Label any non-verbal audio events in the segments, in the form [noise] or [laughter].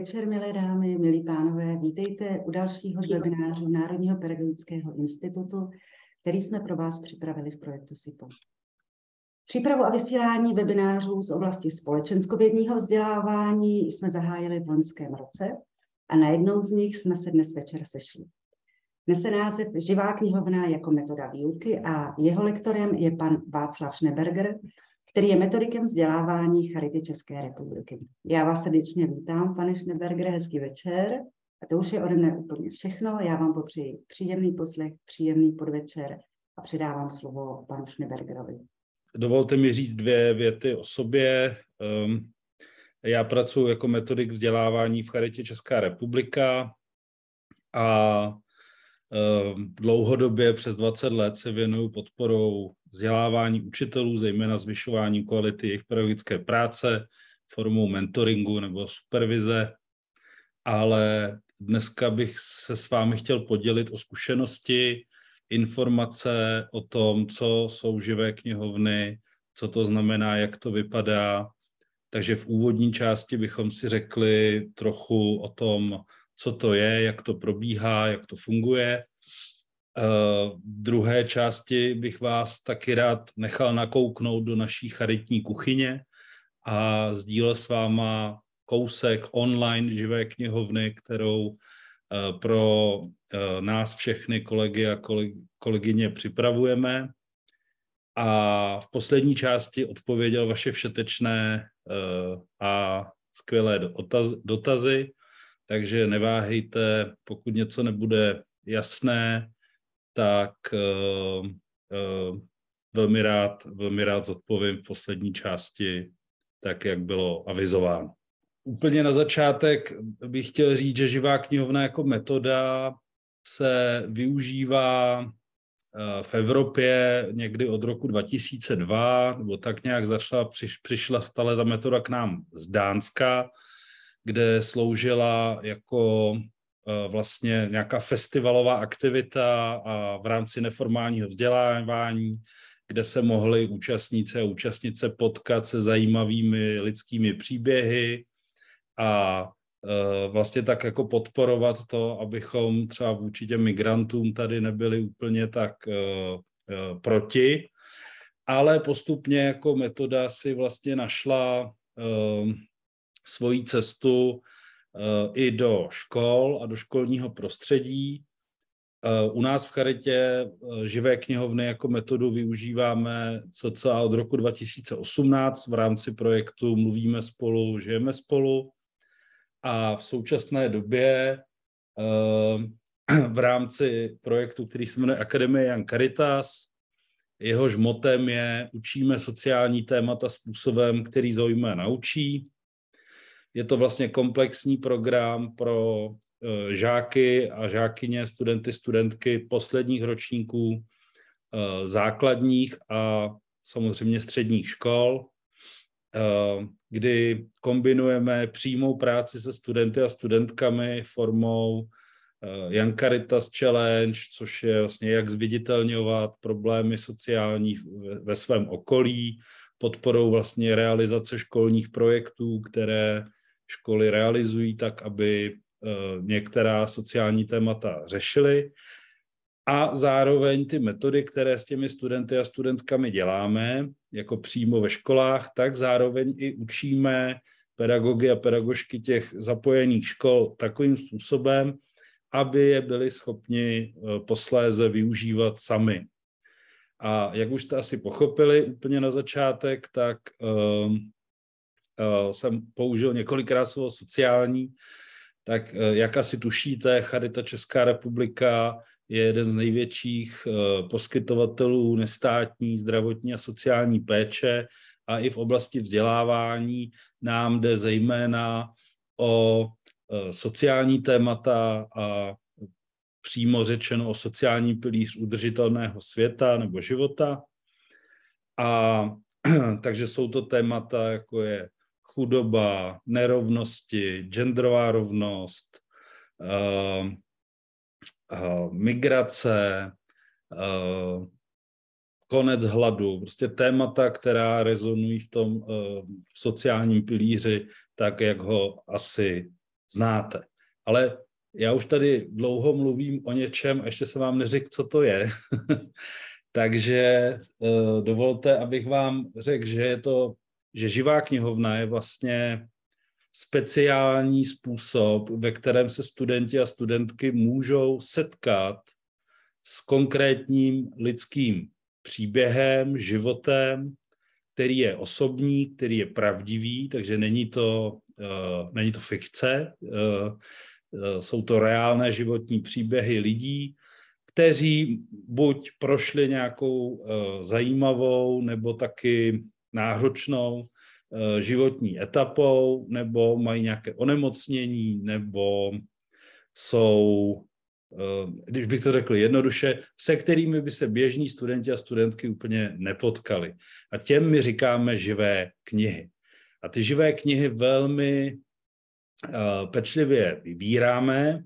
večer, milé dámy, milí pánové. Vítejte u dalšího webináře webinářů Národního pedagogického institutu, který jsme pro vás připravili v projektu SIPO. Přípravu a vysílání webinářů z oblasti společenskovědního vzdělávání jsme zahájili v loňském roce a na jednou z nich jsme se dnes večer sešli. Nese název Živá knihovna jako metoda výuky a jeho lektorem je pan Václav Schneberger, který je metodikem vzdělávání Charity České republiky. Já vás srdečně vítám, pane Schneberger, hezký večer. A to už je ode mne úplně všechno. Já vám popřeji příjemný poslech, příjemný podvečer a předávám slovo panu Schnebergerovi. Dovolte mi říct dvě věty o sobě. Um... Já pracuji jako metodik vzdělávání v Charitě Česká republika a Ehm, dlouhodobě přes 20 let se věnuju podporou vzdělávání učitelů, zejména zvyšování kvality jejich pedagogické práce formou mentoringu nebo supervize, ale dneska bych se s vámi chtěl podělit o zkušenosti, informace o tom, co jsou živé knihovny, co to znamená, jak to vypadá. Takže v úvodní části bychom si řekli trochu o tom, co to je, jak to probíhá, jak to funguje. V eh, druhé části bych vás taky rád nechal nakouknout do naší charitní kuchyně a sdílel s váma kousek online živé knihovny, kterou eh, pro eh, nás všechny kolegy a kolegyně připravujeme. A v poslední části odpověděl vaše všetečné a skvělé dotazy takže neváhejte, pokud něco nebude jasné, tak uh, uh, velmi rád, velmi rád zodpovím v poslední části, tak jak bylo avizováno. Úplně na začátek bych chtěl říct, že živá knihovna jako metoda se využívá eh, v Evropě někdy od roku 2002, nebo tak nějak zašla, přiš, přišla stále ta metoda k nám z Dánska, kde sloužila jako eh, vlastně nějaká festivalová aktivita a v rámci neformálního vzdělávání, kde se mohli účastníci a účastnice potkat se zajímavými lidskými příběhy a eh, vlastně tak jako podporovat to, abychom třeba vůči těm migrantům tady nebyli úplně tak eh, proti, ale postupně jako metoda si vlastně našla svoji cestu eh, i do škol a do školního prostředí. Eh, u nás v Charitě eh, živé knihovny jako metodu využíváme cca od roku 2018 v rámci projektu Mluvíme spolu, žijeme spolu a v současné době [clears throat] v rámci projektu, který se jmenuje Akademie Jan Caritas, jehož motem je učíme sociální témata způsobem, který zaujme a naučí. Je to vlastně komplexní program pro eh, žáky a žákyně, studenty, studentky posledních ročníků eh, základních a samozřejmě středních škol, eh, kdy kombinujeme přímou práci se studenty a studentkami formou Caritas Challenge, což je vlastně jak zviditelňovat problémy sociální ve svém okolí, podporou vlastně realizace školních projektů, které školy realizují tak, aby eh, některá sociální témata řešily. A zároveň ty metody, které s těmi studenty a studentkami děláme, jako přímo ve školách, tak zároveň i učíme pedagogy a pedagožky těch zapojených škol takovým způsobem, aby je byli schopni eh, posléze využívat sami. A jak už jste asi pochopili úplně na začátek, tak eh, Eh, jsem použil několikrát slovo sociální, tak eh, jak asi tušíte, Charita Česká republika je jeden z největších eh, poskytovatelů nestátní zdravotní a sociální péče a i v oblasti vzdělávání nám jde zejména o sociální témata a přímo řečeno o sociální pilíř udržitelného světa nebo života. A [clears throat] takže jsou to témata, jako je chudoba, nerovnosti, genderová rovnost, uh, uh, migrace, uh, konec hladu, prostě témata, která rezonují v tom uh, v sociálním pilíři, tak jak ho asi znáte. Ale já už tady dlouho mluvím o něčem, ještě se vám neřekl, co to je. [laughs] Takže uh, dovolte, abych vám řekl, že je to že živá knihovna je vlastně speciální způsob, ve kterém se studenti a studentky můžou setkat s konkrétním lidským příběhem, životem, který je osobní, který je pravdivý, takže není to, uh, není to fikce, uh, uh, jsou to reálné životní příběhy lidí, kteří buď prošli nějakou uh, zajímavou nebo taky náročnou eh, životní etapou, nebo mají nějaké onemocnění, nebo jsou, eh, když bych to řekl jednoduše, se kterými by se běžní studenti a studentky úplně nepotkali. A těm my říkáme živé knihy. A ty živé knihy velmi eh, pečlivě vybíráme,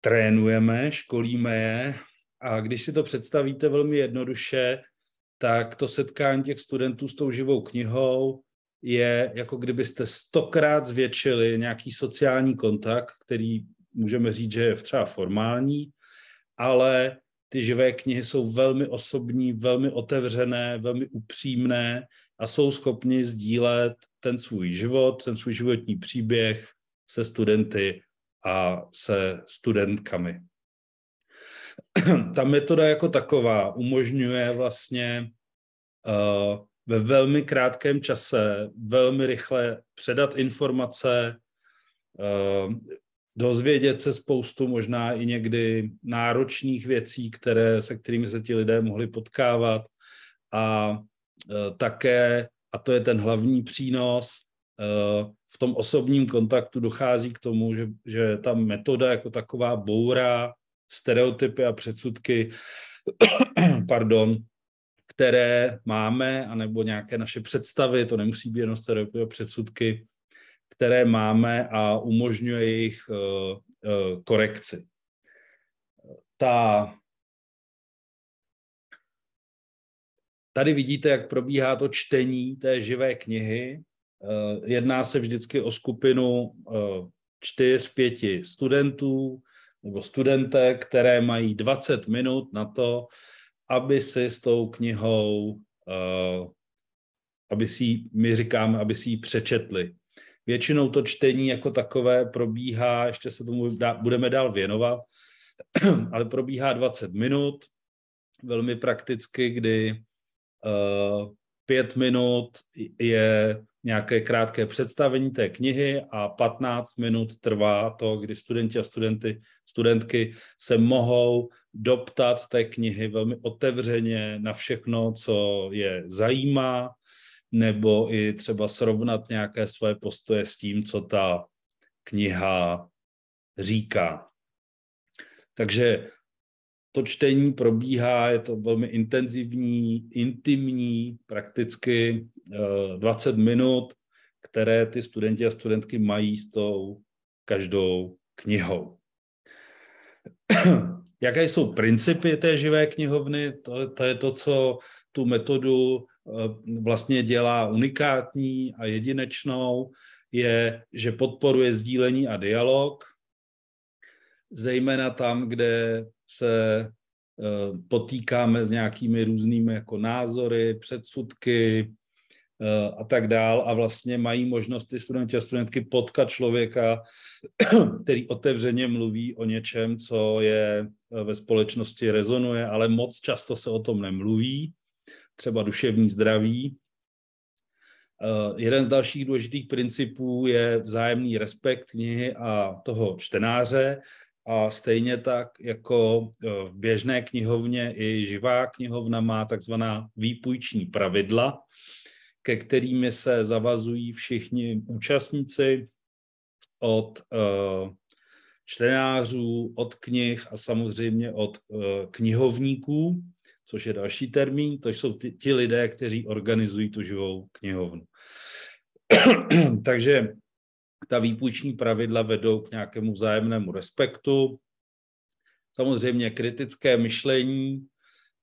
trénujeme, školíme je. A když si to představíte velmi jednoduše, tak to setkání těch studentů s tou živou knihou je jako kdybyste stokrát zvětšili nějaký sociální kontakt, který můžeme říct, že je třeba formální, ale ty živé knihy jsou velmi osobní, velmi otevřené, velmi upřímné a jsou schopni sdílet ten svůj život, ten svůj životní příběh se studenty a se studentkami. [clears throat] ta metoda jako taková umožňuje vlastně uh, ve velmi krátkém čase velmi rychle předat informace, uh, dozvědět se spoustu možná i někdy náročných věcí, které, se kterými se ti lidé mohli potkávat a uh, také, a to je ten hlavní přínos, v tom osobním kontaktu dochází k tomu, že, že ta metoda jako taková bourá stereotypy a předsudky, [coughs] pardon, které máme, anebo nějaké naše představy, to nemusí být jenom stereotypy a předsudky, které máme a umožňuje jejich uh, uh, korekci. Ta Tady vidíte, jak probíhá to čtení té živé knihy. Eh, jedná se vždycky o skupinu čtyř, pěti studentů nebo studente, které mají 20 minut na to, aby si s tou knihou, eh, aby si my říkáme, aby si ji přečetli. Většinou to čtení jako takové probíhá, ještě se tomu budeme dál věnovat, [clears throat] ale probíhá 20 minut, velmi prakticky, kdy eh, pět minut je nějaké krátké představení té knihy a 15 minut trvá to, kdy studenti a studenty, studentky se mohou doptat té knihy velmi otevřeně na všechno, co je zajímá, nebo i třeba srovnat nějaké své postoje s tím, co ta kniha říká. Takže to čtení probíhá, je to velmi intenzivní, intimní, prakticky 20 eh, minut, které ty studenti a studentky mají s tou každou knihou. [clears throat] Jaké jsou principy té živé knihovny? To, to je to, co tu metodu eh, vlastně dělá unikátní a jedinečnou, je, že podporuje sdílení a dialog, zejména tam, kde se eh, potýkáme s nějakými různými jako názory, předsudky eh, a tak dál a vlastně mají možnost ty studenti a studentky potkat člověka, [clears throat] který otevřeně mluví o něčem, co je eh, ve společnosti rezonuje, ale moc často se o tom nemluví, třeba duševní zdraví. Jeden z dalších důležitých principů je vzájemný respekt knihy a toho čtenáře, a stejně tak jako e, v běžné knihovně i živá knihovna má takzvaná výpůjční pravidla, ke kterými se zavazují všichni účastníci od e, čtenářů, od knih a samozřejmě od e, knihovníků, což je další termín, to jsou ti, ti lidé, kteří organizují tu živou knihovnu. [clears throat] Takže ta výpůjční pravidla vedou k nějakému vzájemnému respektu, samozřejmě kritické myšlení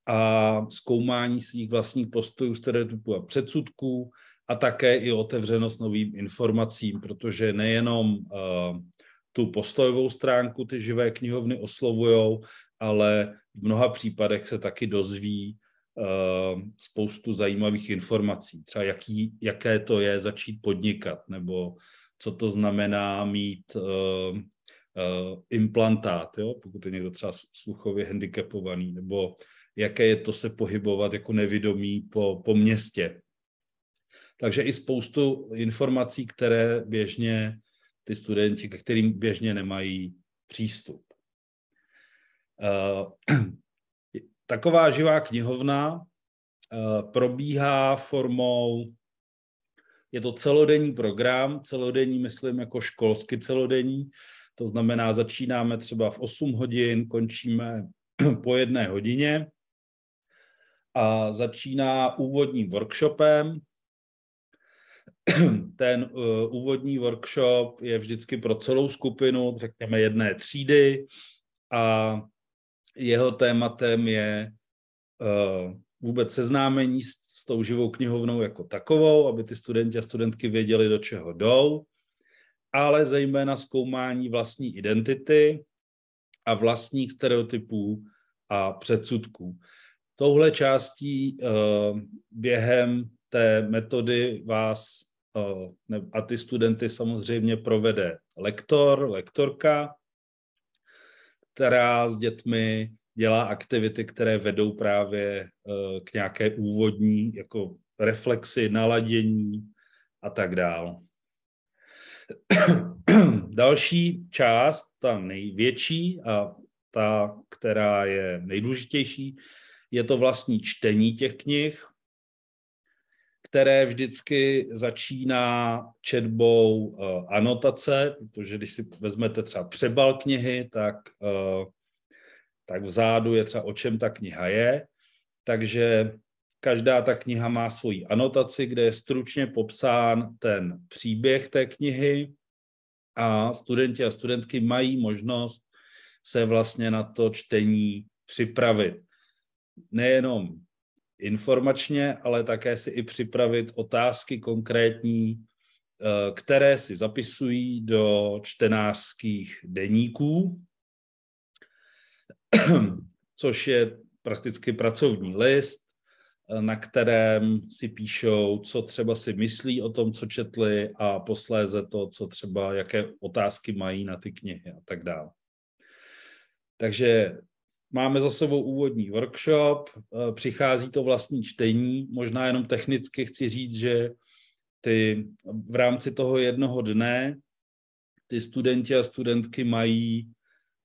a zkoumání svých vlastních postojů, stereotypů a předsudků a také i otevřenost novým informacím, protože nejenom eh, tu postojovou stránku ty živé knihovny oslovují, ale v mnoha případech se taky dozví eh, spoustu zajímavých informací, třeba jaký, jaké to je začít podnikat nebo co to znamená mít uh, uh, implantát, jo? pokud je někdo třeba sluchově handicapovaný, nebo jaké je to se pohybovat jako nevidomý po, po městě. Takže i spoustu informací, které běžně ty studenti, ke kterým běžně nemají přístup. Uh, [clears throat] taková živá knihovna probíhá formou je to celodenní program, celodenní myslím jako školsky celodenní, to znamená začínáme třeba v 8 hodin, končíme [clears throat] po jedné hodině a začíná úvodním workshopem. [clears throat] Ten uh, úvodní workshop je vždycky pro celou skupinu, řekněme jedné třídy a jeho tématem je uh, vůbec seznámení s, s tou živou knihovnou jako takovou, aby ty studenti a studentky věděli, do čeho jdou, ale zejména zkoumání vlastní identity a vlastních stereotypů a předsudků. Touhle částí uh, během té metody vás uh, a ty studenty samozřejmě provede lektor, lektorka, která s dětmi dělá aktivity, které vedou právě eh, k nějaké úvodní jako reflexi, naladění a tak dál. [clears throat] Další část, ta největší a ta, která je nejdůležitější, je to vlastní čtení těch knih, které vždycky začíná četbou uh, anotace, protože když si vezmete třeba přebal knihy, tak uh, tak vzadu je třeba o čem ta kniha je. Takže každá ta kniha má svoji anotaci, kde je stručně popsán ten příběh té knihy a studenti a studentky mají možnost se vlastně na to čtení připravit. Nejenom informačně, ale také si i připravit otázky konkrétní, eh, které si zapisují do čtenářských deníků. [clears throat] což je prakticky pracovní list, eh, na kterém si píšou, co třeba si myslí o tom, co četli a posléze to, co třeba, jaké otázky mají na ty knihy a tak dále. Takže máme za sebou úvodní workshop, eh, přichází to vlastní čtení, možná jenom technicky chci říct, že ty v rámci toho jednoho dne ty studenti a studentky mají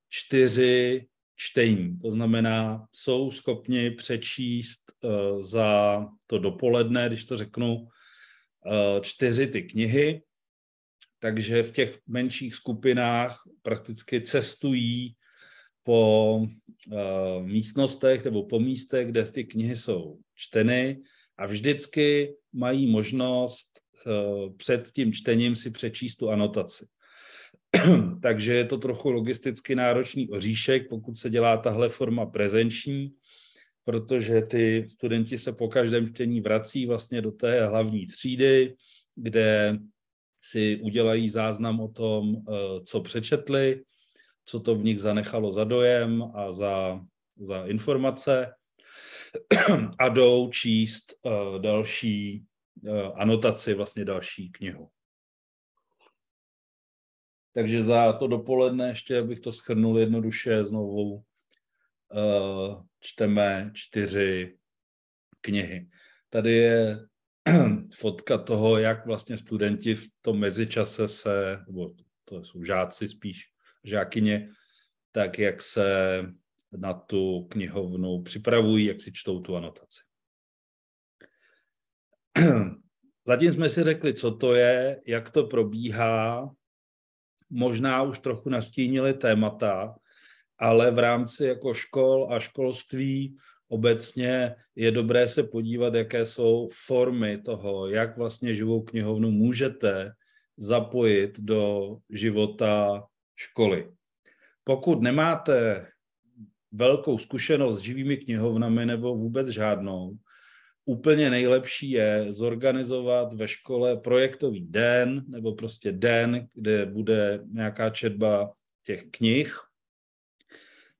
čtyři čtení. To znamená, jsou schopni přečíst eh, za to dopoledne, když to řeknu, eh, čtyři ty knihy, takže v těch menších skupinách prakticky cestují po eh, místnostech nebo po místech, kde ty knihy jsou čteny a vždycky mají možnost před tím čtením si přečíst tu anotaci. [clears throat] takže je to trochu logisticky náročný oříšek, pokud se dělá tahle forma prezenční, protože ty studenti se po každém čtení vrací vlastně do té hlavní třídy, kde si udělají záznam o tom, eh, co přečetli, co to v nich zanechalo za dojem a za, za informace [clears throat] a jdou číst eh, další eh, anotaci, vlastně další knihu. Takže za to dopoledne ještě, abych to schrnul jednoduše znovu, eh, čteme čtyři knihy. Tady je [clears throat] fotka toho, jak vlastně studenti v tom mezičase se, nebo to jsou žáci spíš, žákyně, tak jak se na tu knihovnu připravují, jak si čtou tu anotaci. [clears throat] Zatím jsme si řekli, co to je, jak to probíhá, možná už trochu nastínili témata, ale v rámci jako škol a školství obecně je dobré se podívat, jaké jsou formy toho, jak vlastně živou knihovnu můžete zapojit do života školy. Pokud nemáte velkou zkušenost s živými knihovnami nebo vůbec žádnou, úplně nejlepší je zorganizovat ve škole projektový den nebo prostě den, kde bude nějaká četba těch knih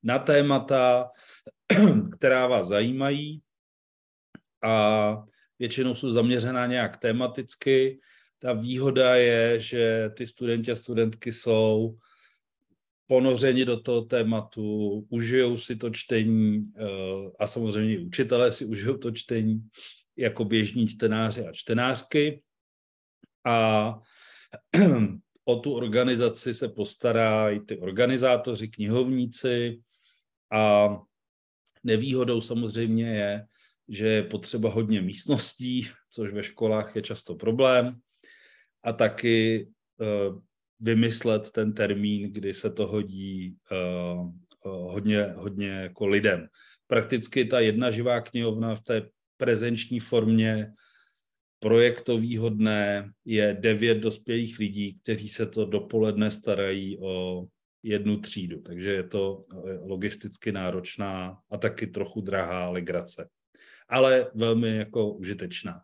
na témata, [clears throat] která vás zajímají a většinou jsou zaměřená nějak tematicky. Ta výhoda je, že ty studenti a studentky jsou ponořeni do toho tématu, užijou si to čtení eh, a samozřejmě i učitelé si užijou to čtení jako běžní čtenáři a čtenářky. A [clears throat] o tu organizaci se postarají ty organizátoři, knihovníci a nevýhodou samozřejmě je, že je potřeba hodně místností, což ve školách je často problém, a taky eh, vymyslet ten termín, kdy se to hodí uh, uh, hodně, hodně jako lidem. Prakticky ta jedna živá knihovna v té prezenční formě projektovýho dne je devět dospělých lidí, kteří se to dopoledne starají o jednu třídu, takže je to eh, logisticky náročná a taky trochu drahá legrace, ale velmi jako užitečná.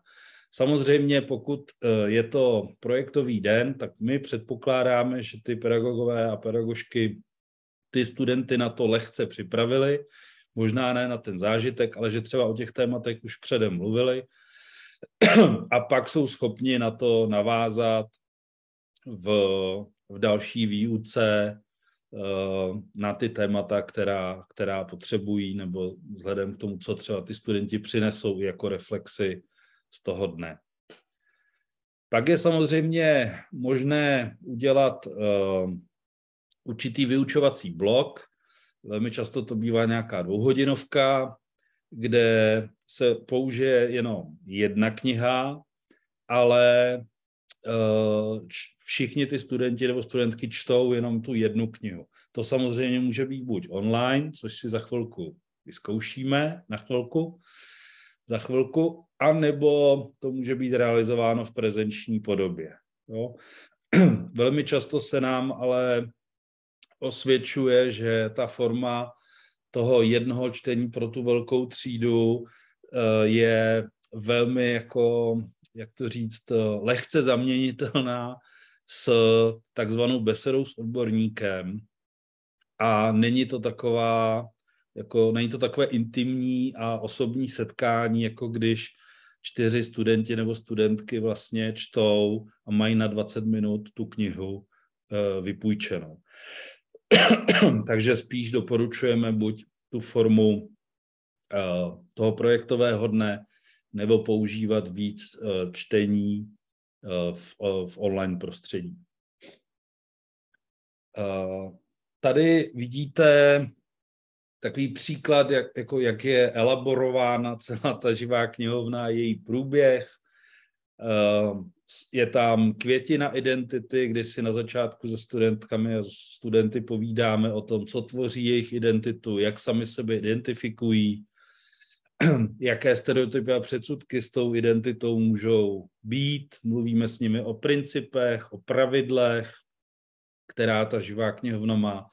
Samozřejmě, pokud eh, je to projektový den, tak my předpokládáme, že ty pedagogové a pedagožky ty studenty na to lehce připravili, možná ne na ten zážitek, ale že třeba o těch tématech už předem mluvili a pak jsou schopni na to navázat v, v další výuce eh, na ty témata, která, která potřebují, nebo vzhledem k tomu, co třeba ty studenti přinesou jako reflexy z toho dne. Pak je samozřejmě možné udělat ehm, určitý vyučovací blok. Velmi často to bývá nějaká dvouhodinovka, kde se použije jenom jedna kniha, ale ehm, všichni ty studenti nebo studentky čtou jenom tu jednu knihu. To samozřejmě může být buď online, což si za chvilku vyzkoušíme na chvilku, za chvilku, anebo to může být realizováno v prezenční podobě. Jo. [clears throat] Velmi často se nám ale osvědčuje, že ta forma toho jednoho čtení pro tu velkou třídu eh, je velmi jako, jak to říct, eh, lehce zaměnitelná s takzvanou besedou s odborníkem a není to taková jako není to takové intimní a osobní setkání, jako když čtyři studenti nebo studentky vlastně čtou a mají na 20 minut tu knihu eh, vypůjčenou. [clears throat] Takže spíš doporučujeme buď tu formu eh, toho projektového dne, nebo používat víc eh, čtení v, v online prostředí. Tady vidíte takový příklad, jak, jako jak je elaborována celá ta živá knihovna, její průběh. Ehm, je tam květina identity, kdy si na začátku se studentkami a studenty povídáme o tom, co tvoří jejich identitu, jak sami sebe identifikují, [clears throat] jaké stereotypy a předsudky s tou identitou můžou být. Mluvíme s nimi o principech, o pravidlech, která ta živá knihovna má.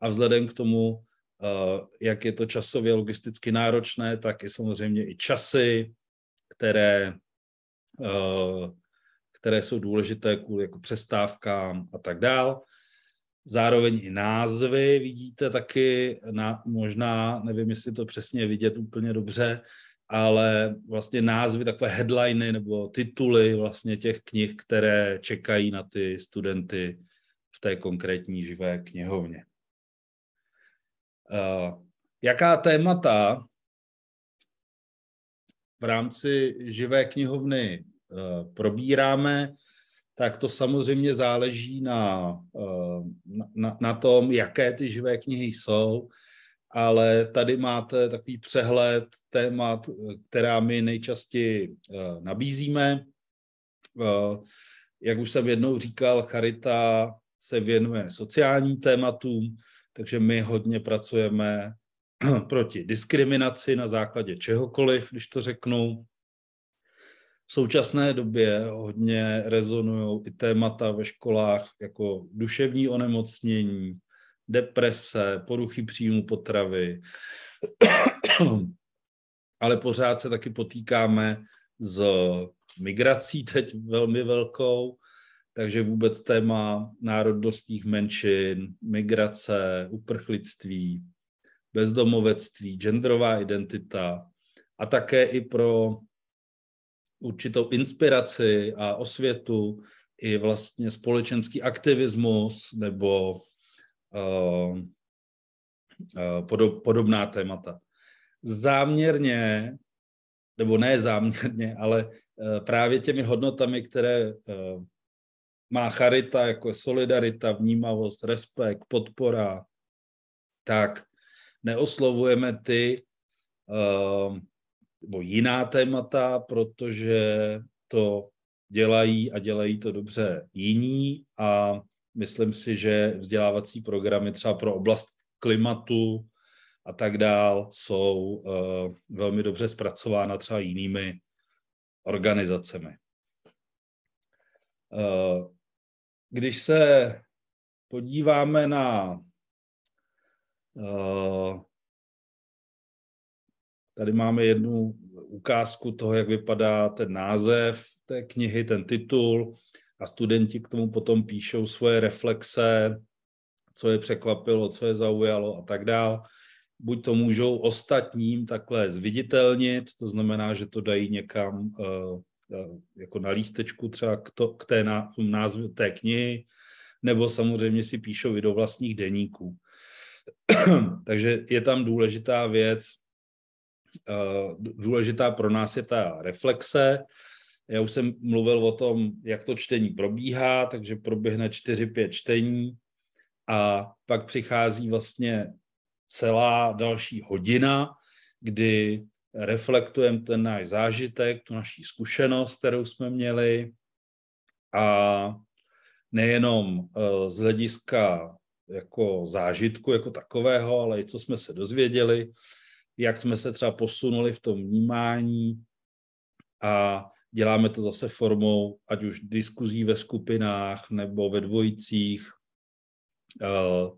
A vzhledem k tomu, Eh, jak je to časově logisticky náročné, tak i samozřejmě i časy, které, eh, které jsou důležité kvůli jako přestávkám a tak dál. Zároveň i názvy vidíte taky, na, možná, nevím, jestli to přesně vidět úplně dobře, ale vlastně názvy, takové headliny nebo tituly vlastně těch knih, které čekají na ty studenty v té konkrétní živé knihovně. Eh, jaká témata v rámci živé knihovny eh, probíráme, tak to samozřejmě záleží eh, na, na, na tom, jaké ty živé knihy jsou, ale tady máte takový přehled témat, která my nejčastěji nabízíme. Jak už jsem jednou říkal, Charita se věnuje sociálním tématům, takže my hodně pracujeme [clears throat] proti diskriminaci na základě čehokoliv, když to řeknu. V současné době hodně rezonují i témata ve školách jako duševní onemocnění, deprese, poruchy příjmu potravy. [clears throat] Ale pořád se taky potýkáme s migrací teď velmi velkou, takže vůbec téma národnostních menšin, migrace, uprchlictví, bezdomovectví, genderová identita a také i pro určitou inspiraci a osvětu i vlastně společenský aktivismus nebo uh, uh, podob, podobná témata. Záměrně, nebo ne záměrně, ale uh, právě těmi hodnotami, které má charita, jako je solidarita, vnímavost, respekt, podpora, tak neoslovujeme ty uh, nebo jiná témata, protože to dělají a dělají to dobře jiní a myslím si, že vzdělávací programy třeba pro oblast klimatu a tak dál jsou uh, velmi dobře zpracována třeba jinými organizacemi. Uh, když se podíváme na eh, Tady máme jednu ukázku toho, jak vypadá ten název té knihy, ten titul a studenti k tomu potom píšou svoje reflexe, co je překvapilo, co je zaujalo a tak dál. Buď to můžou ostatním takhle zviditelnit, to znamená, že to dají někam eh, Eh, jako na lístečku třeba k, to, k té na, názvu té knihy, nebo samozřejmě si píšou i do vlastních deníků. [clears throat] Takže je tam důležitá věc, eh, důležitá pro nás je ta reflexe. Já už jsem mluvil o tom, jak to čtení probíhá, takže proběhne 4-5 čtení a pak přichází vlastně celá další hodina, kdy reflektujeme ten náš zážitek, tu naší zkušenost, kterou jsme měli a nejenom eh, z hlediska jako zážitku jako takového, ale i co jsme se dozvěděli, jak jsme se třeba posunuli v tom vnímání a děláme to zase formou, ať už diskuzí ve skupinách nebo ve dvojicích, eh,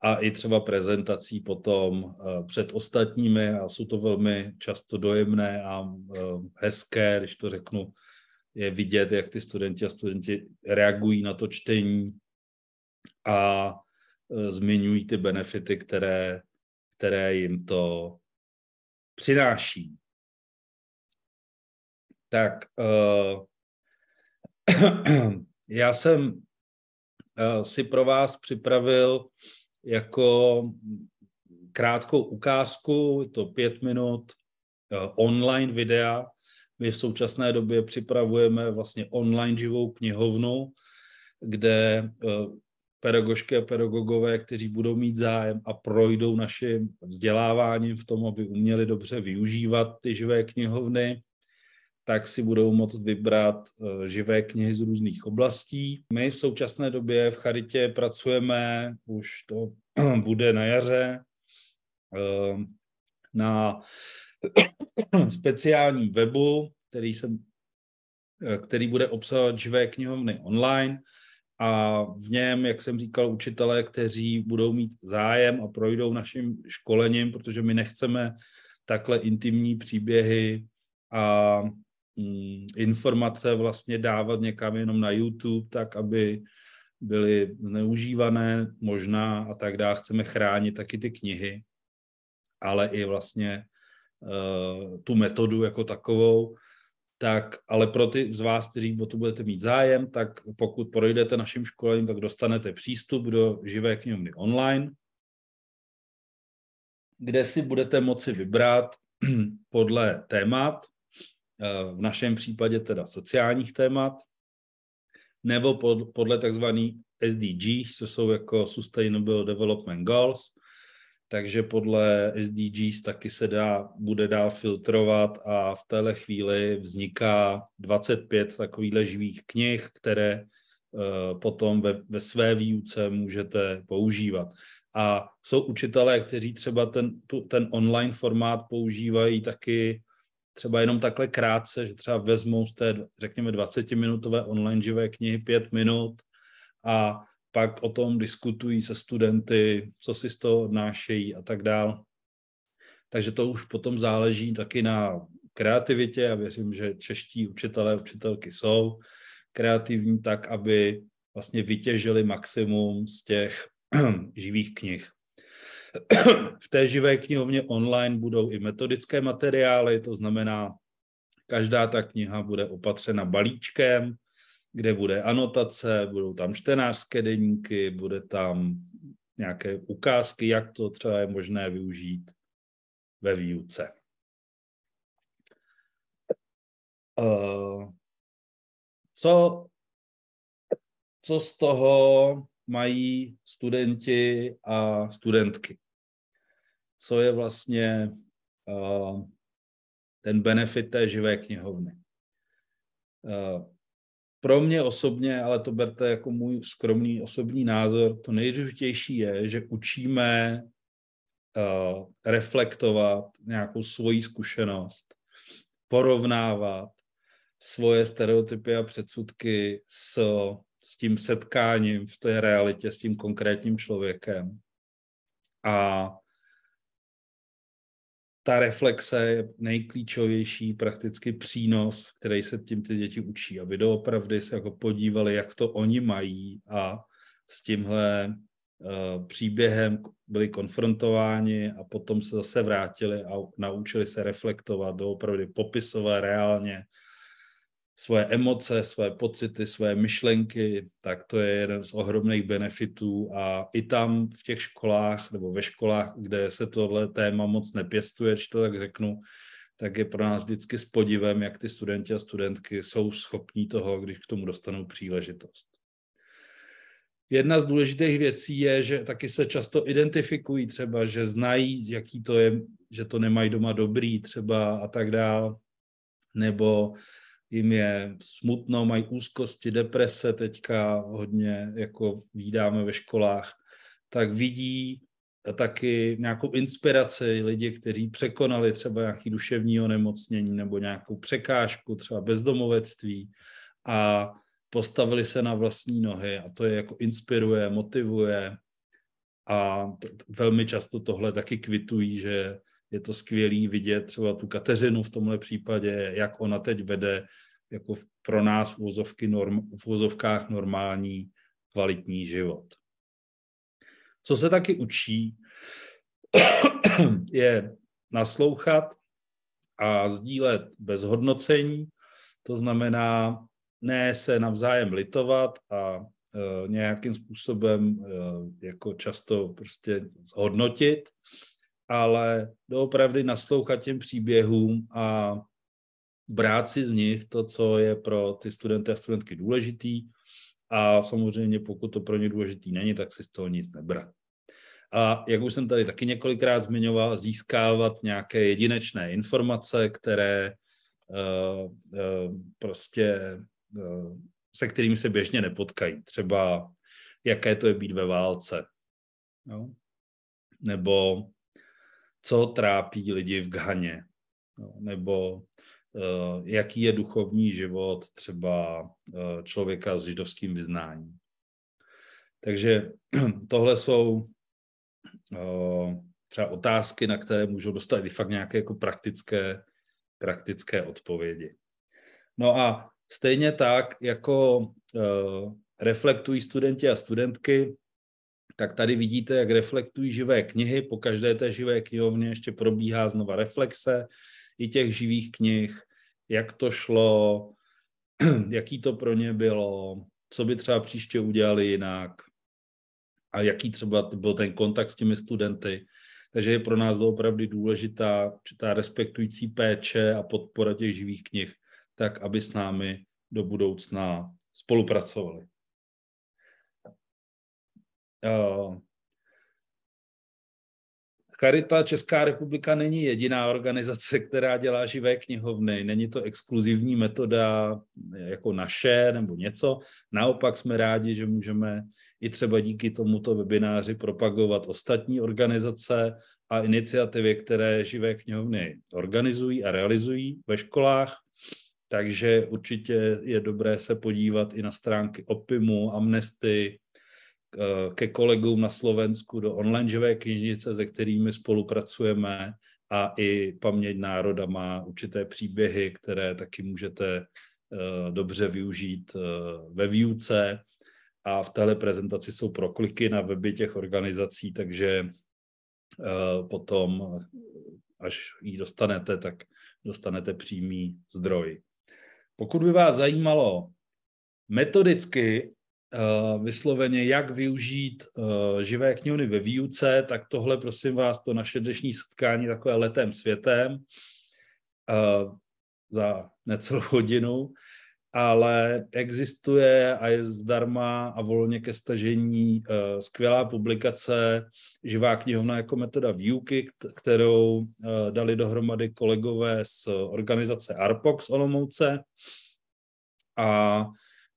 a i třeba prezentací potom eh, před ostatními a jsou to velmi často dojemné a eh, hezké, když to řeknu, je vidět, jak ty studenti a studenti reagují na to čtení a eh, zmiňují ty benefity, které, které jim to přináší. Tak uh, [clears throat] já jsem uh, si pro vás připravil jako krátkou ukázku, to pět minut eh, online videa. My v současné době připravujeme vlastně online živou knihovnu, kde eh, pedagožky a pedagogové, kteří budou mít zájem a projdou naším vzděláváním v tom, aby uměli dobře využívat ty živé knihovny, tak si budou moct vybrat eh, živé knihy z různých oblastí. My v současné době v Charitě pracujeme, už to [clears throat] bude na jaře, eh, na [clears throat] speciálním webu, který, se, eh, který bude obsahovat živé knihovny online a v něm, jak jsem říkal, učitelé, kteří budou mít zájem a projdou naším školením, protože my nechceme takhle intimní příběhy a Mm, informace vlastně dávat někam jenom na YouTube, tak aby byly neužívané možná a tak dále. Chceme chránit taky ty knihy, ale i vlastně uh, tu metodu jako takovou. Tak, ale pro ty z vás, kteří o to budete mít zájem, tak pokud projdete naším školením, tak dostanete přístup do živé knihovny online, kde si budete moci vybrat [clears throat] podle témat, Eh, v našem případě teda sociálních témat, nebo pod, podle takzvaných SDG, co jsou jako Sustainable Development Goals, takže podle SDGs taky se dá, bude dál filtrovat a v téhle chvíli vzniká 25 takových živých knih, které uh, potom ve, ve své výuce můžete používat. A jsou učitelé, kteří třeba ten, tu, ten online formát používají taky třeba jenom takhle krátce, že třeba vezmou z té, řekněme, 20-minutové online živé knihy 5 minut a pak o tom diskutují se studenty, co si z toho odnášejí a tak dál. Takže to už potom záleží taky na kreativitě a věřím, že čeští učitelé, učitelky jsou kreativní tak, aby vlastně vytěžili maximum z těch [clears throat] živých knih. V té živé knihovně online budou i metodické materiály, to znamená, každá ta kniha bude opatřena balíčkem, kde bude anotace, budou tam čtenářské denníky, bude tam nějaké ukázky, jak to třeba je možné využít ve výuce. Eh, co, co z toho mají studenti a studentky. Co je vlastně uh, ten benefit té živé knihovny. Uh, pro mě osobně, ale to berte jako můj skromný osobní názor, to nejdůležitější je, že učíme uh, reflektovat nějakou svoji zkušenost, porovnávat svoje stereotypy a předsudky s s tím setkáním v té realitě, s tím konkrétním člověkem. A ta reflexe je nejklíčovější prakticky přínos, který se tím ty děti učí, aby doopravdy se jako podívali, jak to oni mají a s tímhle uh, příběhem byli konfrontováni a potom se zase vrátili a naučili se reflektovat doopravdy popisové reálně svoje emoce, své pocity, své myšlenky, tak to je jeden z ohromných benefitů a i tam v těch školách nebo ve školách, kde se tohle téma moc nepěstuje, či to tak řeknu, tak je pro nás vždycky s podivem, jak ty studenti a studentky jsou schopní toho, když k tomu dostanou příležitost. Jedna z důležitých věcí je, že taky se často identifikují třeba, že znají, jaký to je, že to nemají doma dobrý třeba a tak dál, nebo jim je smutno, mají úzkosti, deprese teďka hodně, jako vídáme ve školách, tak vidí taky nějakou inspiraci lidi, kteří překonali třeba nějaký duševní onemocnění nebo nějakou překážku, třeba bezdomovectví a postavili se na vlastní nohy a to je jako inspiruje, motivuje a velmi často tohle taky kvitují, že je to skvělý vidět třeba tu Kateřinu v tomhle případě, jak ona teď vede jako pro nás v, vozovky norm, v vozovkách normální kvalitní život. Co se taky učí, je naslouchat a sdílet bez hodnocení, to znamená ne se navzájem litovat a e, nějakým způsobem e, jako často prostě hodnotit, ale doopravdy naslouchat těm příběhům a brát si z nich to, co je pro ty studenty a studentky důležitý a samozřejmě pokud to pro ně důležitý není, tak si z toho nic nebrat. A jak už jsem tady taky několikrát zmiňoval, získávat nějaké jedinečné informace, které uh, uh, prostě uh, se kterými se běžně nepotkají. Třeba jaké to je být ve válce. Jo? Nebo co trápí lidi v Ghaně, nebo eh, jaký je duchovní život třeba eh, člověka s židovským vyznáním. Takže [clears throat] tohle jsou eh, třeba otázky, na které můžou dostat i fakt nějaké jako praktické, praktické odpovědi. No a stejně tak, jako reflektují studenti a studentky tak tady vidíte, jak reflektují živé knihy. Po každé té živé knihovně ještě probíhá znova reflexe i těch živých knih, jak to šlo, [clears throat] jaký to pro ně bylo, co by třeba příště udělali jinak a jaký třeba byl ten kontakt s těmi studenty. Takže je pro nás opravdu důležitá ta respektující péče a podpora těch živých knih, tak aby s námi do budoucna spolupracovali. Eh, Charita Česká republika není jediná organizace, která dělá živé knihovny. Není to exkluzivní metoda eh, jako naše nebo něco. Naopak jsme rádi, že můžeme i třeba díky tomuto webináři propagovat ostatní organizace a iniciativy, které živé knihovny organizují a realizují ve školách. Takže určitě je dobré se podívat i na stránky OPIMu, Amnesty, Eh, ke kolegům na Slovensku do online živé knižnice, se kterými spolupracujeme a i Paměť národa má určité příběhy, které taky můžete eh, dobře využít eh, ve výuce a v téhle prezentaci jsou prokliky na weby těch organizací, takže potom, až ji dostanete, tak dostanete přímý zdroj. Pokud by vás zajímalo metodicky, Eh, vysloveně, jak využít eh, živé knihy ve výuce, tak tohle, prosím vás, to naše dnešní setkání takové letem světem eh, za necelou hodinu, ale existuje a je zdarma a volně ke stažení skvělá publikace Živá knihovna jako metoda výuky, kterou dali dohromady kolegové z organizace ARPOX Olomouce a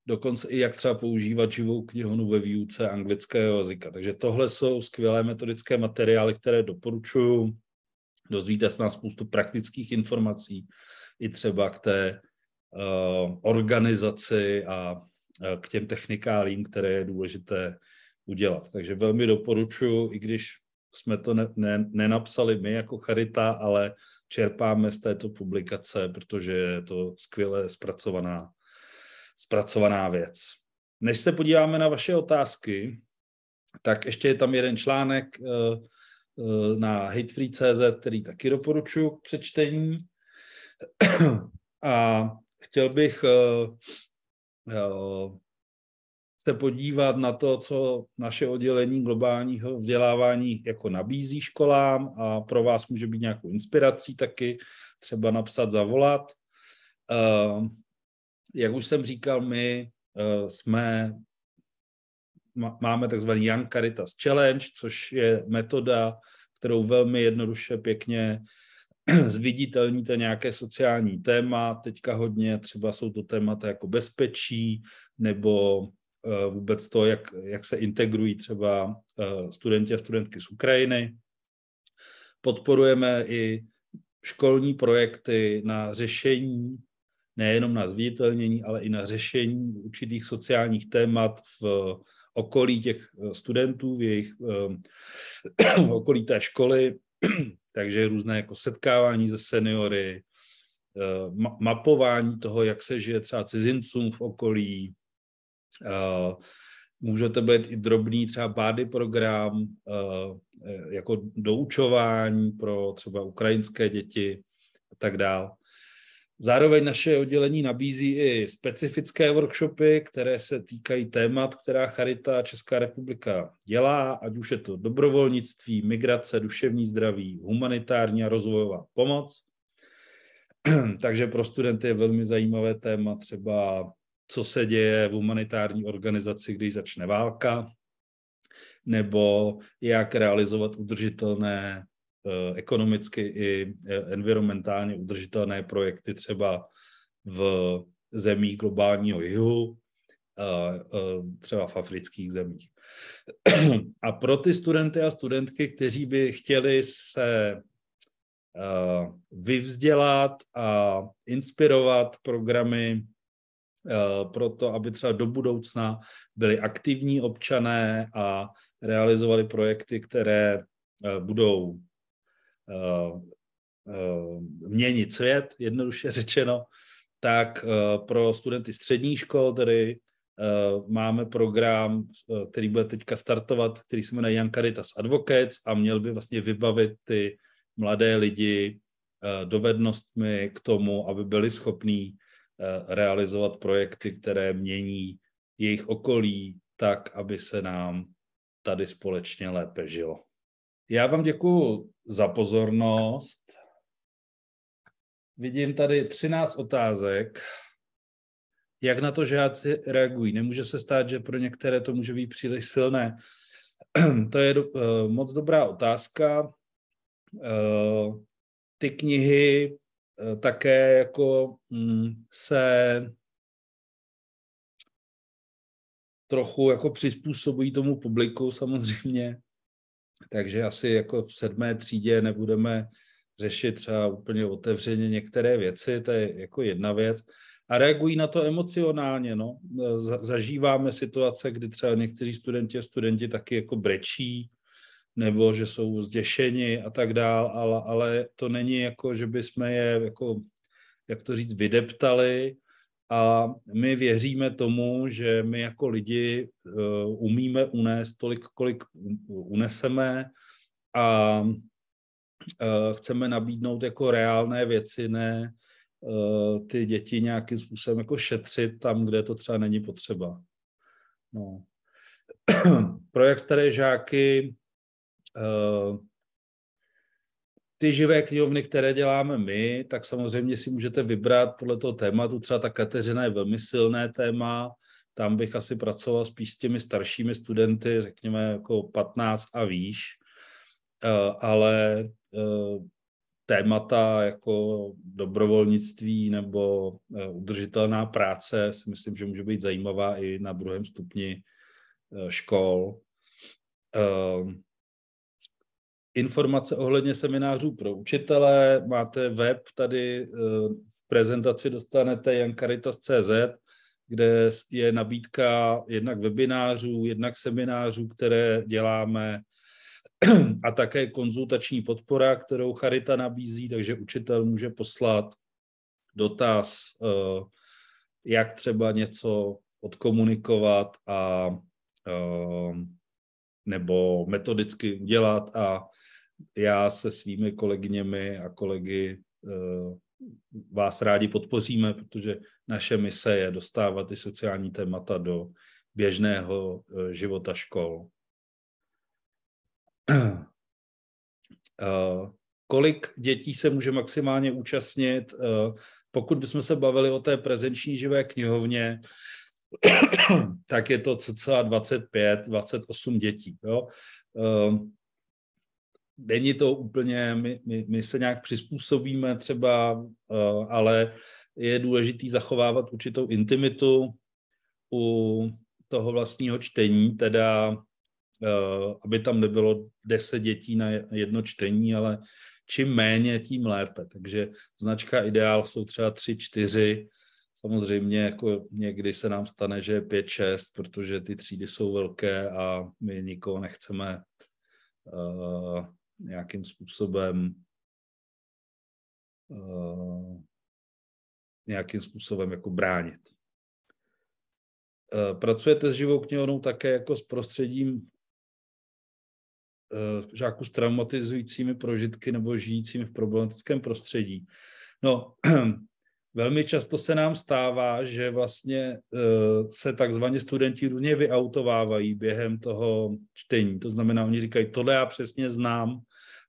dokonce i jak třeba používat živou knihovnu ve výuce anglického jazyka. Takže tohle jsou skvělé metodické materiály, které doporučuju. Dozvíte se nás spoustu praktických informací i třeba k té uh, organizaci a uh, k těm technikálím, které je důležité udělat. Takže velmi doporučuji, i když jsme to ne, ne, nenapsali my jako Charita, ale čerpáme z této publikace, protože je to skvěle zpracovaná zpracovaná věc. Než se podíváme na vaše otázky, tak ještě je tam jeden článek eh, eh, na hatefree.cz, který taky doporučuji k přečtení. [clears throat] A chtěl bych eh, se podívat na to, co naše oddělení globálního vzdělávání jako nabízí školám a pro vás může být nějakou inspirací taky, třeba napsat, zavolat jak už jsem říkal, my eh, jsme, máme takzvaný Young Caritas Challenge, což je metoda, kterou velmi jednoduše, pěkně [clears throat] zviditelníte nějaké sociální téma. Teďka hodně třeba jsou to témata jako bezpečí nebo eh, vůbec to, jak, jak se integrují třeba eh, studenti a studentky z Ukrajiny. Podporujeme i školní projekty na řešení nejenom na zviditelnění, ale i na řešení určitých sociálních témat v okolí těch eh, studentů, v jejich ehm, v okolí té školy, [clears throat] takže různé jako setkávání se seniory, eh, mapování toho, jak se žije třeba cizincům v okolí, eh, může to být i drobný třeba bády program, jako doučování pro třeba ukrajinské děti a tak dále. Zároveň naše oddělení nabízí i specifické workshopy, které se týkají témat, která Charita Česká republika dělá, ať už je to dobrovolnictví, migrace, duševní zdraví, humanitární a rozvojová pomoc. [clears throat] Takže pro studenty je velmi zajímavé téma třeba, co se děje v humanitární organizaci, když začne válka, nebo jak realizovat udržitelné Eh, ekonomicky i eh, environmentálně udržitelné projekty třeba v zemích globálního jihu, třeba v afrických zemích. [clears throat] A pro ty studenty a studentky, kteří by chtěli se vyvzdělat a inspirovat programy pro to, aby třeba do budoucna byli aktivní občané a realizovali projekty, které budou Eh, eh, měnit svět, jednoduše [laughs] řečeno, tak eh, pro studenty střední škol tedy máme program, který bude teďka startovat, který se jmenuje Jan Caritas Advocates a měl by vlastně vybavit ty mladé lidi dovednostmi k tomu, aby byli schopní realizovat projekty, které mění jejich okolí tak, aby se nám tady společně lépe žilo. Já vám děkuji za pozornost. Vidím tady 13 otázek. Jak na to žáci reagují? Nemůže se stát, že pro některé to může být příliš silné. [clears throat] to je do, uh, moc dobrá otázka. Uh, ty knihy uh, také jako um, se trochu jako přizpůsobují tomu publiku samozřejmě. Takže asi jako v sedmé třídě nebudeme řešit třeba úplně otevřeně některé věci, to je jako jedna věc. A reagují na to emocionálně, no. Zažíváme situace, kdy třeba někteří studenti a studenti taky jako brečí, nebo že jsou zděšeni a tak dál, ale, ale to není jako, že bychom je jako, jak to říct, vydeptali, a my věříme tomu, že my jako lidi eh, umíme unést tolik, kolik uneseme a eh, chceme nabídnout jako reálné věci, ne eh, ty děti nějakým způsobem jako šetřit tam, kde to třeba není potřeba. No. [clears throat] Projekt Staré žáky ty živé knihovny, které děláme my, tak samozřejmě si můžete vybrat podle toho tématu. Třeba ta Kateřina je velmi silné téma, tam bych asi pracoval spíš s těmi staršími studenty, řekněme jako 15 a výš, eh, ale eh, témata jako dobrovolnictví nebo eh, udržitelná práce si myslím, že může být zajímavá i na druhém stupni škol informace ohledně seminářů pro učitele, máte web tady eh, v prezentaci dostanete jankaritas.cz, kde je nabídka jednak webinářů, jednak seminářů, které děláme [clears throat] a také konzultační podpora, kterou Charita nabízí, takže učitel může poslat dotaz, eh, jak třeba něco odkomunikovat a eh, nebo metodicky udělat a já se svými kolegyněmi a kolegy eh, vás rádi podpoříme, protože naše mise je dostávat ty sociální témata do běžného eh, života škol. Eh, kolik dětí se může maximálně účastnit? Pokud bychom se bavili o té prezenční živé knihovně, tak je to cca 25-28 dětí. Jo? není to úplně, my, my, my se nějak přizpůsobíme třeba, eh, ale je důležitý zachovávat určitou intimitu u toho vlastního čtení, teda eh, aby tam nebylo deset dětí na jedno čtení, ale čím méně, tím lépe. Takže značka ideál jsou třeba tři, čtyři, Samozřejmě jako někdy se nám stane, že je pět, šest, protože ty třídy jsou velké a my nikoho nechceme uh, nějakým způsobem eh, nějakým způsobem jako bránit. Eh, pracujete s živou knihovnou také jako s prostředím eh, žáků s traumatizujícími prožitky nebo žijícími v problematickém prostředí. No, [clears throat] Velmi často se nám stává, že vlastně eh, se takzvaně studenti různě vyautovávají během toho čtení. To znamená, oni říkají, tohle já přesně znám,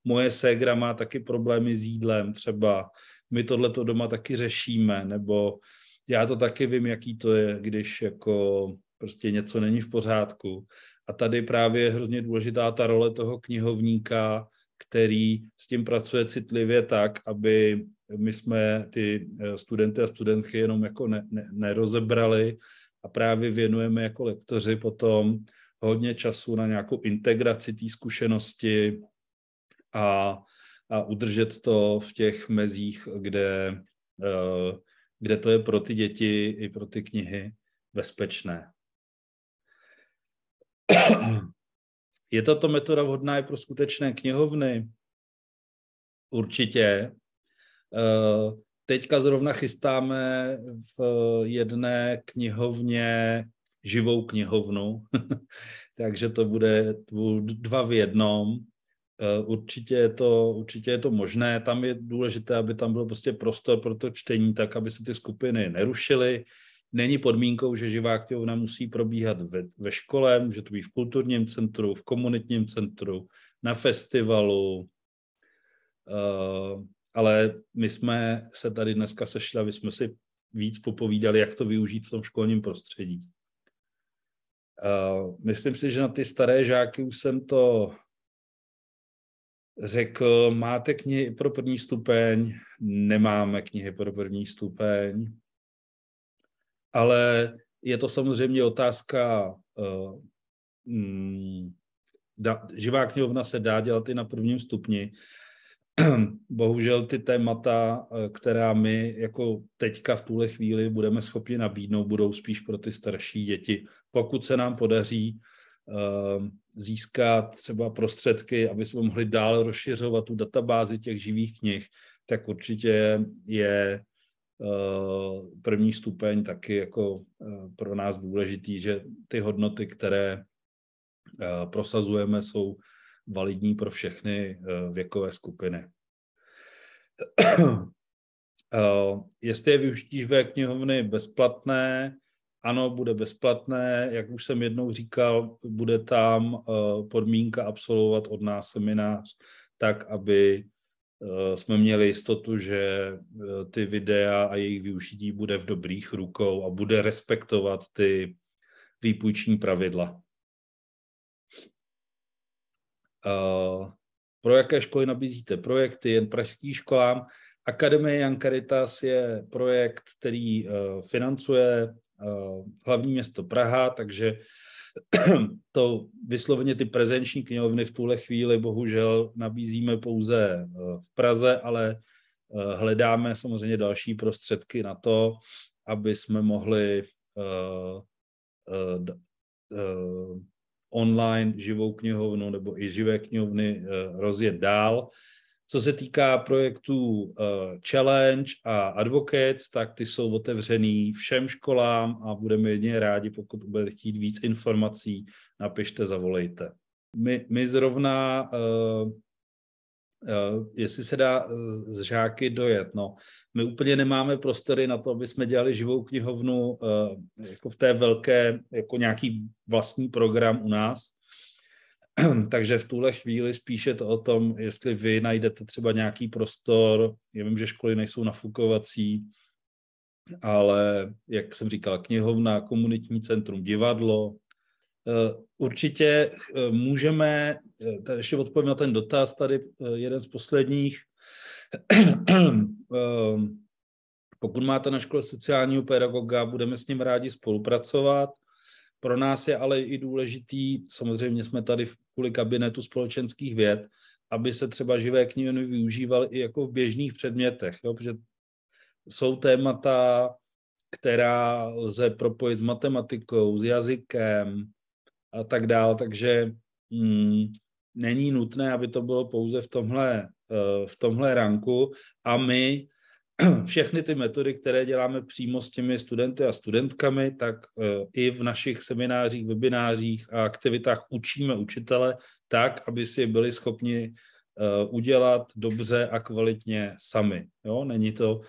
moje ségra má taky problémy s jídlem třeba, my tohle to doma taky řešíme, nebo já to taky vím, jaký to je, když jako prostě něco není v pořádku. A tady právě je hrozně důležitá ta role toho knihovníka, který s tím pracuje citlivě tak, aby my jsme ty eh, studenty a studentky jenom jako ne, ne, nerozebrali a právě věnujeme jako lektoři potom hodně času na nějakou integraci té zkušenosti a, a udržet to v těch mezích, kde, eh, kde to je pro ty děti i pro ty knihy bezpečné. Je tato metoda vhodná i pro skutečné knihovny? Určitě. Teďka zrovna chystáme v eh, jedné knihovně živou knihovnu, [laughs] takže to bude dva v jednom. Eh, určitě je, to, určitě je to možné. Tam je důležité, aby tam byl prostě prostor pro to čtení, tak aby se ty skupiny nerušily. Není podmínkou, že živá knihovna musí probíhat ve, ve škole, může to být v kulturním centru, v komunitním centru, na festivalu. Eh, ale my jsme se tady dneska sešli, aby jsme si víc popovídali, jak to využít v tom školním prostředí. Uh, myslím si, že na ty staré žáky už jsem to řekl, máte knihy pro první stupeň, nemáme knihy pro první stupeň, ale je to samozřejmě otázka, uh, mm, da, živá knihovna se dá dělat i na prvním stupni, [clears throat] bohužel ty témata, eh, která my jako teďka v tuhle chvíli budeme schopni nabídnout, budou spíš pro ty starší děti. Pokud se nám podaří ehm, získat třeba prostředky, aby jsme mohli dál rozšiřovat tu databázi těch živých knih, tak určitě je eh, první stupeň taky jako eh, pro nás důležitý, že ty hodnoty, které prosazujeme, jsou validní pro všechny eh, věkové skupiny. Eh, jestli je využití živé knihovny bezplatné, ano, bude bezplatné, jak už jsem jednou říkal, bude tam eh, podmínka absolvovat od nás seminář tak, aby jsme měli jistotu, že ty videa a jejich využití bude v dobrých rukou a bude respektovat ty výpůjční pravidla. Eh, pro jaké školy nabízíte projekty, jen pražským školám? Akademie Jan Caritas je projekt, který eh, financuje eh, hlavní město Praha, takže [clears throat] to vysloveně ty prezenční knihovny v tuhle chvíli bohužel nabízíme pouze v Praze, ale hledáme samozřejmě další prostředky na to, aby jsme mohli online živou knihovnu nebo i živé knihovny eh, rozjet dál. Co se týká projektů eh, Challenge a Advocates, tak ty jsou otevřený všem školám a budeme jedině rádi, pokud budete chtít víc informací, napište, zavolejte. My, my zrovna eh, Eh, jestli se dá eh, z žáky dojet. No, my úplně nemáme prostory na to, aby jsme dělali živou knihovnu eh, jako v té velké, jako nějaký vlastní program u nás. [clears throat] Takže v tuhle chvíli spíše to o tom, jestli vy najdete třeba nějaký prostor, já vím, že školy nejsou nafukovací, ale jak jsem říkal, knihovna, komunitní centrum, divadlo, Eh, určitě eh, můžeme, eh, tady ještě odpovím na ten dotaz, tady jeden z posledních. Pokud máte na škole sociálního pedagoga, budeme s ním rádi spolupracovat. Pro nás je ale i důležitý, samozřejmě jsme tady kvůli kabinetu společenských věd, aby se třeba živé knihy využívaly i jako v běžných předmětech, jo? protože jsou témata, která lze propojit s matematikou, s jazykem, a tak dál, takže mm, není nutné, aby to bylo pouze v tomhle, eh, v tomhle ranku a my [clears throat] všechny ty metody, které děláme přímo s těmi studenty a studentkami, tak eh, i v našich seminářích, webinářích a aktivitách učíme učitele tak, aby si byli schopni eh, udělat dobře a kvalitně sami. Jo? Není to,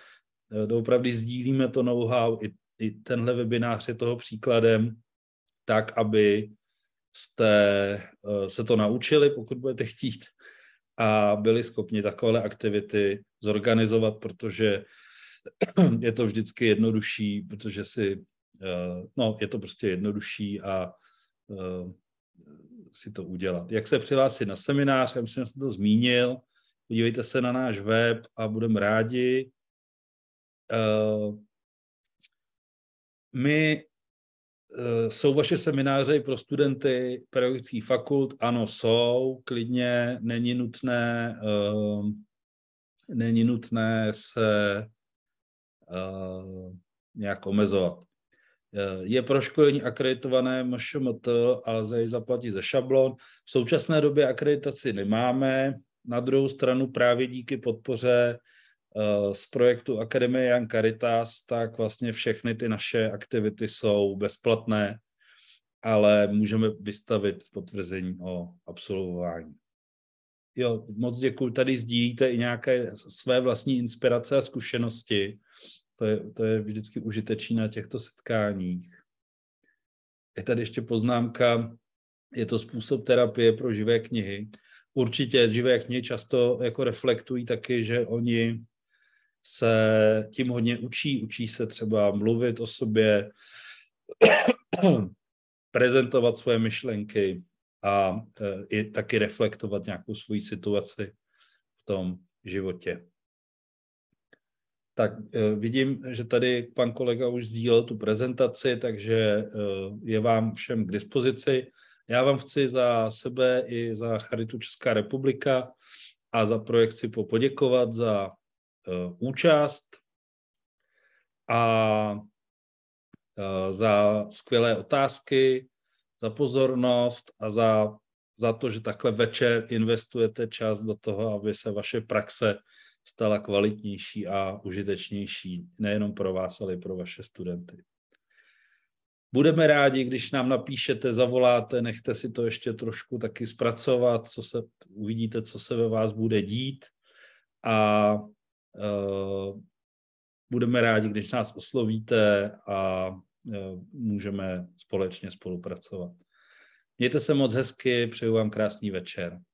doopravdy sdílíme to know-how, i, i tenhle webinář je toho příkladem, tak, aby jste eh, se to naučili, pokud budete chtít, a byli schopni takové aktivity zorganizovat, protože [clears throat] je to vždycky jednodušší, protože si, eh, no, je to prostě jednodušší a eh, si to udělat. Jak se přihlásit na seminář, já myslím, že jsem to zmínil, podívejte se na náš web a budeme rádi. My Eh, jsou vaše semináře pro studenty pedagogických fakult? Ano, jsou, klidně, není nutné, uh, není nutné se uh, nějak omezovat. Je pro školení akreditované MŠMT a lze ji zaplatit ze šablon. V současné době akreditaci nemáme, na druhou stranu právě díky podpoře Eh, z projektu Akademie Jan Caritas, tak vlastně všechny ty naše aktivity jsou bezplatné, ale můžeme vystavit potvrzení o absolvování. Jo, moc děkuji. Tady sdílíte i nějaké své vlastní inspirace a zkušenosti. To je, to je vždycky užitečné na těchto setkáních. Je tady ještě poznámka, je to způsob terapie pro živé knihy. Určitě živé knihy často jako reflektují taky, že oni se tím hodně učí. Učí se třeba mluvit o sobě, prezentovat svoje myšlenky a eh, i taky reflektovat nějakou svoji situaci v tom životě. Tak eh, vidím, že tady pan kolega už sdílel tu prezentaci, takže eh, je vám všem k dispozici. Já vám chci za sebe i za Charitu Česká republika a za projekci poděkovat za Eh, účast a eh, za skvělé otázky, za pozornost a za, za to, že takhle večer investujete čas do toho, aby se vaše praxe stala kvalitnější a užitečnější nejenom pro vás, ale i pro vaše studenty. Budeme rádi, když nám napíšete, zavoláte, nechte si to ještě trošku taky zpracovat, co se, uvidíte, co se ve vás bude dít a Eh, budeme rádi, když nás oslovíte a eh, můžeme společně spolupracovat. Mějte se moc hezky, přeju vám krásný večer.